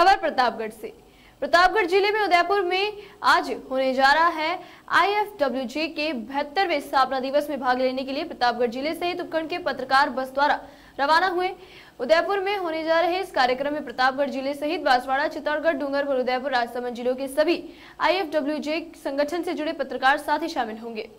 खबर प्रतापगढ़ से प्रतापगढ़ जिले में उदयपुर में आज होने जा रहा है आईएफडब्ल्यूजे के बहत्तरवे स्थापना दिवस में भाग लेने के लिए प्रतापगढ़ जिले सहित उपखंड के पत्रकार बस द्वारा रवाना हुए उदयपुर में होने जा रहे इस कार्यक्रम में प्रतापगढ़ जिले सहित बांसवाड़ा चित्तौड़गढ़ डूंगरपुर उदयपुर राजसमंद जिलों के सभी आई संगठन से जुड़े पत्रकार साथ ही शामिल होंगे